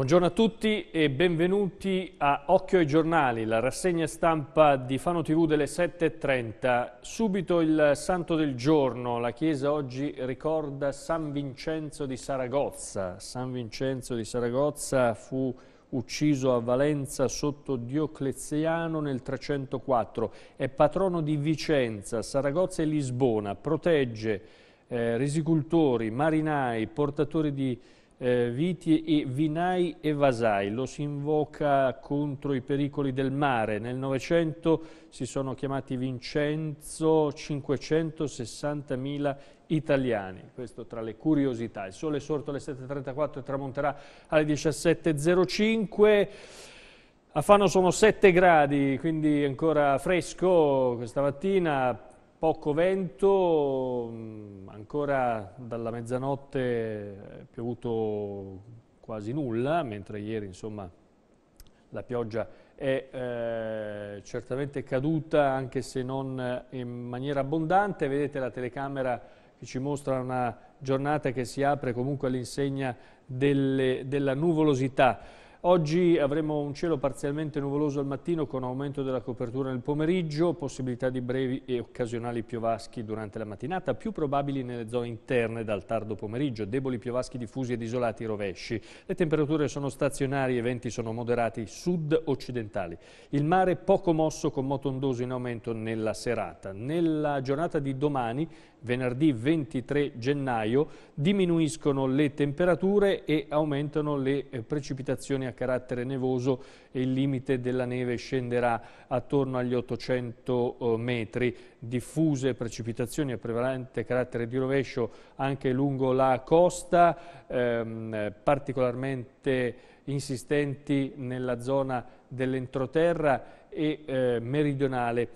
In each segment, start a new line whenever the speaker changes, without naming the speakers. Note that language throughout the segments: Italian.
Buongiorno a tutti e benvenuti a Occhio ai giornali, la rassegna stampa di Fano TV delle 7.30. Subito il santo del giorno, la chiesa oggi ricorda San Vincenzo di Saragozza. San Vincenzo di Saragozza fu ucciso a Valenza sotto Diocleziano nel 304. È patrono di Vicenza, Saragozza e Lisbona, protegge eh, risicultori, marinai, portatori di eh, viti e vinai e vasai, lo si invoca contro i pericoli del mare. Nel Novecento si sono chiamati Vincenzo 560.000 italiani. Questo tra le curiosità. Il sole è sorto alle 7.34 e tramonterà alle 17.05. A Fano sono 7 gradi, quindi ancora fresco questa mattina, Poco vento, mm, ancora dalla mezzanotte è piovuto quasi nulla, mentre ieri insomma, la pioggia è eh, certamente caduta anche se non in maniera abbondante. Vedete la telecamera che ci mostra una giornata che si apre comunque all'insegna della nuvolosità. Oggi avremo un cielo parzialmente nuvoloso al mattino con aumento della copertura nel pomeriggio, possibilità di brevi e occasionali piovaschi durante la mattinata, più probabili nelle zone interne dal tardo pomeriggio, deboli piovaschi diffusi ed isolati rovesci. Le temperature sono stazionarie, i venti sono moderati sud-occidentali. Il mare poco mosso con moto ondoso in aumento nella serata. Nella giornata di domani venerdì 23 gennaio diminuiscono le temperature e aumentano le eh, precipitazioni a carattere nevoso e il limite della neve scenderà attorno agli 800 eh, metri. Diffuse precipitazioni a prevalente carattere di rovescio anche lungo la costa, ehm, particolarmente insistenti nella zona dell'entroterra e eh, meridionale.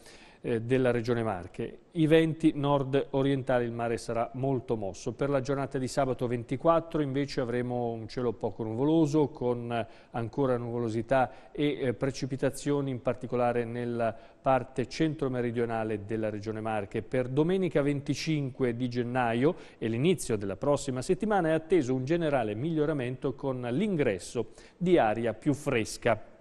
Eh, della regione Marche. I venti nord-orientali il mare sarà molto mosso. Per la giornata di sabato 24 invece avremo un cielo poco nuvoloso con ancora nuvolosità e eh, precipitazioni in particolare nella parte centro-meridionale della regione Marche. Per domenica 25 di gennaio e l'inizio della prossima settimana è atteso un generale miglioramento con l'ingresso di aria più fresca.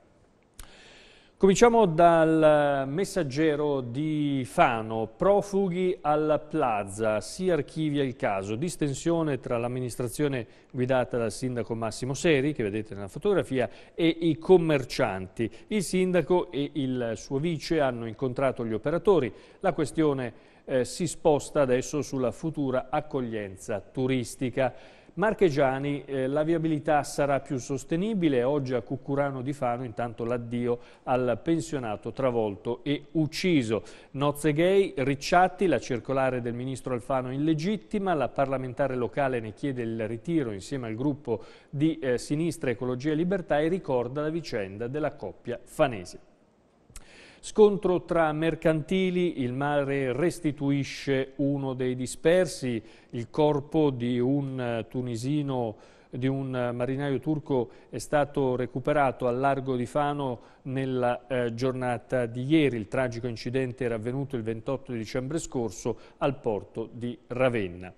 Cominciamo dal messaggero di Fano, profughi alla plaza, si archivia il caso, distensione tra l'amministrazione guidata dal sindaco Massimo Seri, che vedete nella fotografia, e i commercianti. Il sindaco e il suo vice hanno incontrato gli operatori, la questione eh, si sposta adesso sulla futura accoglienza turistica. Marchegiani, eh, la viabilità sarà più sostenibile, oggi a Cuccurano di Fano intanto l'addio al pensionato travolto e ucciso. Nozze gay, Ricciatti, la circolare del ministro Alfano illegittima, la parlamentare locale ne chiede il ritiro insieme al gruppo di eh, Sinistra Ecologia e Libertà e ricorda la vicenda della coppia fanese. Scontro tra mercantili, il mare restituisce uno dei dispersi, il corpo di un eh, tunisino di un eh, marinaio turco è stato recuperato al largo di Fano nella eh, giornata di ieri. Il tragico incidente era avvenuto il 28 dicembre scorso al porto di Ravenna.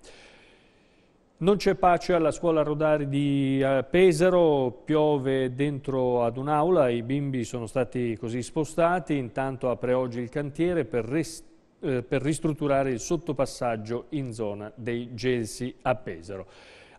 Non c'è pace alla scuola Rodari di eh, Pesaro, piove dentro ad un'aula, i bimbi sono stati così spostati, intanto apre oggi il cantiere per, eh, per ristrutturare il sottopassaggio in zona dei Gelsi a Pesaro.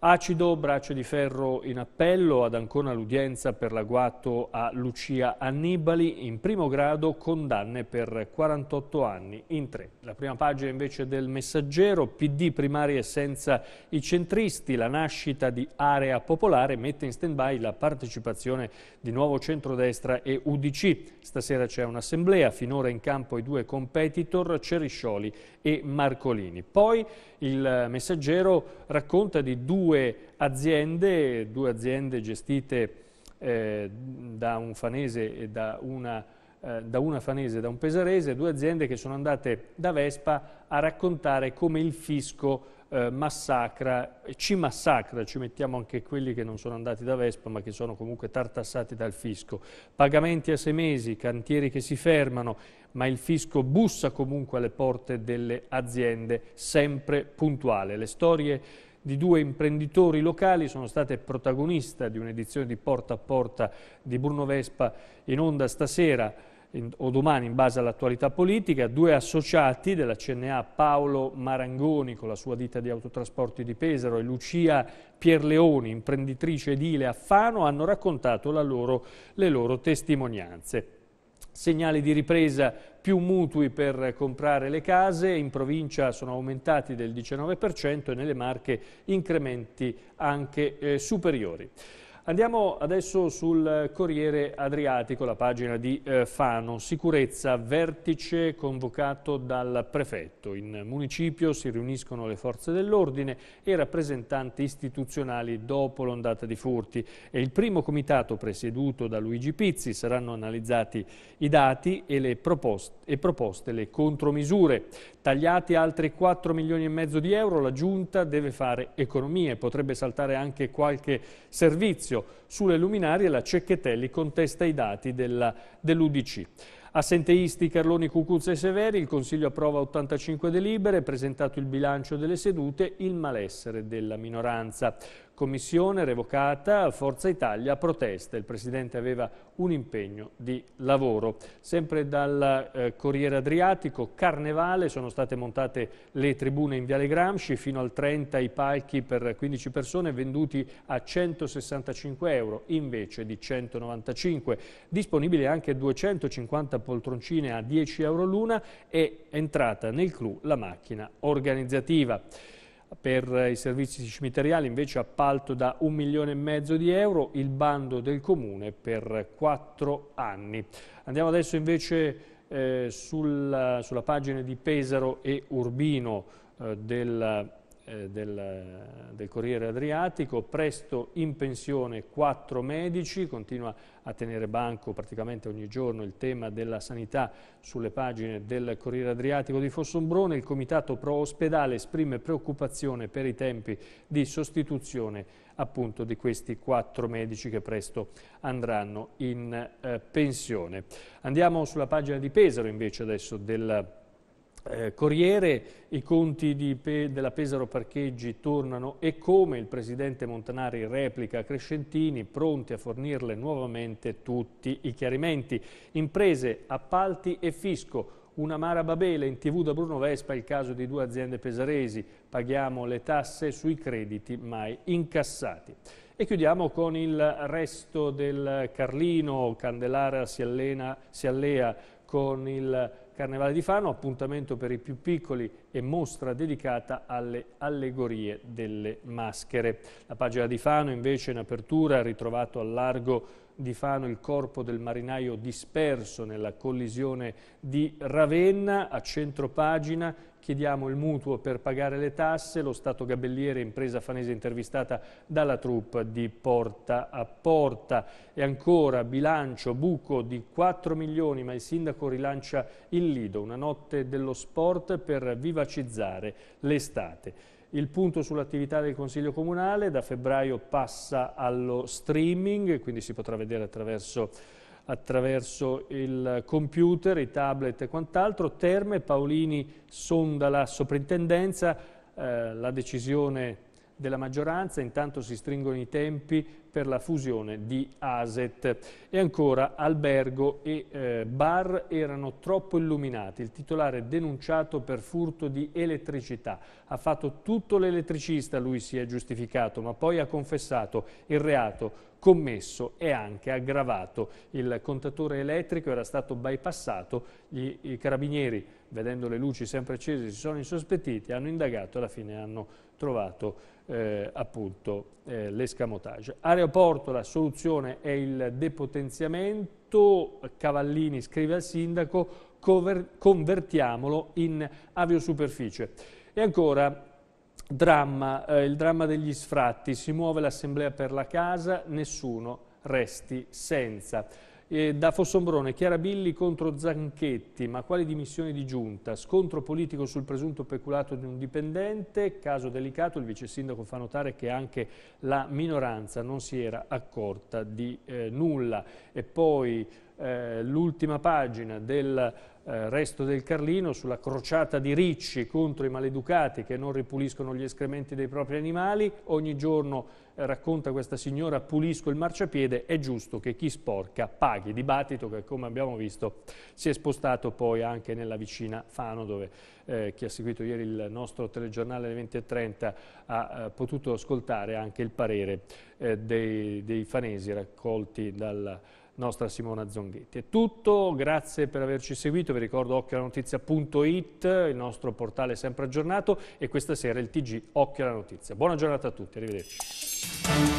Acido, braccio di ferro in appello, ad Ancona l'udienza per l'agguato a Lucia Annibali, in primo grado condanne per 48 anni in tre. La prima pagina invece del messaggero, PD primarie senza i centristi, la nascita di area popolare mette in stand-by la partecipazione di nuovo centrodestra e UDC. Stasera c'è un'assemblea, finora in campo i due competitor Ceriscioli e Marcolini. Poi il messaggero racconta di due due aziende, due aziende gestite eh, da un fanese e da una, eh, da una fanese e da un pesarese, due aziende che sono andate da Vespa a raccontare come il fisco eh, massacra, ci massacra, ci mettiamo anche quelli che non sono andati da Vespa ma che sono comunque tartassati dal fisco. Pagamenti a sei mesi, cantieri che si fermano, ma il fisco bussa comunque alle porte delle aziende, sempre puntuale. Le storie di due imprenditori locali sono state protagoniste di un'edizione di Porta a Porta di Bruno Vespa in onda stasera o domani in base all'attualità politica, due associati della CNA, Paolo Marangoni con la sua ditta di autotrasporti di Pesaro e Lucia Pierleoni, imprenditrice edile a Fano, hanno raccontato loro, le loro testimonianze. Segnali di ripresa più mutui per comprare le case, in provincia sono aumentati del 19% e nelle marche incrementi anche eh, superiori. Andiamo adesso sul Corriere Adriatico, la pagina di eh, Fano. Sicurezza, vertice convocato dal prefetto. In municipio si riuniscono le forze dell'ordine e i rappresentanti istituzionali dopo l'ondata di furti. E il primo comitato presieduto da Luigi Pizzi saranno analizzati i dati e, le proposte, e proposte le contromisure. Tagliati altri 4 milioni e mezzo di euro, la Giunta deve fare economie, potrebbe saltare anche qualche servizio silenzio sulle luminarie, la Cecchetelli contesta i dati dell'Udc. Dell Assenteisti Carloni, Cucuzza e Severi, il Consiglio approva 85 delibere, presentato il bilancio delle sedute, il malessere della minoranza. Commissione revocata, Forza Italia protesta. Il Presidente aveva un impegno di lavoro. Sempre dal eh, Corriere Adriatico, Carnevale, sono state montate le tribune in Viale Gramsci, fino al 30 i palchi per 15 persone venduti a 165 euro invece di 195. Disponibili anche 250 poltroncine a 10 euro l'una e entrata nel clou la macchina organizzativa per eh, i servizi cimiteriali invece appalto da un milione e mezzo di euro, il bando del comune per quattro anni. Andiamo adesso invece eh, sulla, sulla, pagina di Pesaro e Urbino eh, del eh, del, del, Corriere Adriatico, presto in pensione quattro medici, continua a tenere banco praticamente ogni giorno il tema della sanità sulle pagine del Corriere Adriatico di Fossombrone, il comitato pro ospedale esprime preoccupazione per i tempi di sostituzione appunto di questi quattro medici che presto andranno in eh, pensione. Andiamo sulla pagina di Pesaro invece adesso del eh, Corriere, i conti Pe della Pesaro Parcheggi tornano e come il presidente Montanari replica a Crescentini, pronti a fornirle nuovamente tutti i chiarimenti. Imprese, appalti e fisco. Una mara babele in tv da Bruno Vespa il caso di due aziende pesaresi. Paghiamo le tasse sui crediti mai incassati. E chiudiamo con il resto del Carlino. Candelara si, allena, si allea con il Carnevale di Fano, appuntamento per i più piccoli e mostra dedicata alle allegorie delle maschere. La pagina di Fano invece in apertura ha ritrovato al largo di Fano il corpo del marinaio disperso nella collisione di Ravenna, a centro pagina chiediamo il mutuo per pagare le tasse, lo Stato Gabelliere, impresa fanese intervistata dalla troupe di Porta a Porta. E ancora bilancio, buco di 4 milioni, ma il sindaco rilancia il Lido, una notte dello sport per vivacizzare l'estate. Il punto sull'attività del Consiglio Comunale da febbraio passa allo streaming, quindi si potrà vedere attraverso attraverso il computer, i tablet e quant'altro. Terme, Paolini sonda la soprintendenza, eh, la decisione della maggioranza, intanto si stringono i tempi per la fusione di ASET. E ancora albergo e eh, bar erano troppo illuminati, il titolare denunciato per furto di elettricità. Ha fatto tutto l'elettricista, lui si è giustificato, ma poi ha confessato il reato commesso e anche aggravato. Il contatore elettrico era stato bypassato, gli, i carabinieri, vedendo le luci sempre accese, si sono insospettiti, hanno indagato e alla fine hanno trovato eh, appunto eh, l'escamotage. Aeroporto, la soluzione è il depotenziamento, Cavallini scrive al sindaco, convertiamolo in aviosuperficie. E ancora Dramma, eh, il dramma degli sfratti, si muove l'assemblea per la casa, nessuno resti senza. Eh, da Fossombrone, Chiara Billi contro Zanchetti, ma quali dimissioni di giunta? Scontro politico sul presunto peculato di un dipendente, caso delicato, il vice sindaco fa notare che anche la minoranza non si era accorta di eh, nulla. E poi eh, l'ultima pagina del eh, resto del Carlino, sulla crociata di ricci contro i maleducati che non ripuliscono gli escrementi dei propri animali. Ogni giorno, eh, racconta questa signora, pulisco il marciapiede, è giusto che chi sporca paghi. Dibattito che, come abbiamo visto, si è spostato poi anche nella vicina Fano, dove eh, chi ha seguito ieri il nostro telegiornale alle 20.30 ha eh, potuto ascoltare anche il parere eh, dei, dei fanesi raccolti dal nostra Simona Zonghetti. È tutto, grazie per averci seguito, vi ricordo occhialanotizia.it, il nostro portale sempre aggiornato e questa sera il TG Occhio alla Notizia. Buona giornata a tutti, arrivederci.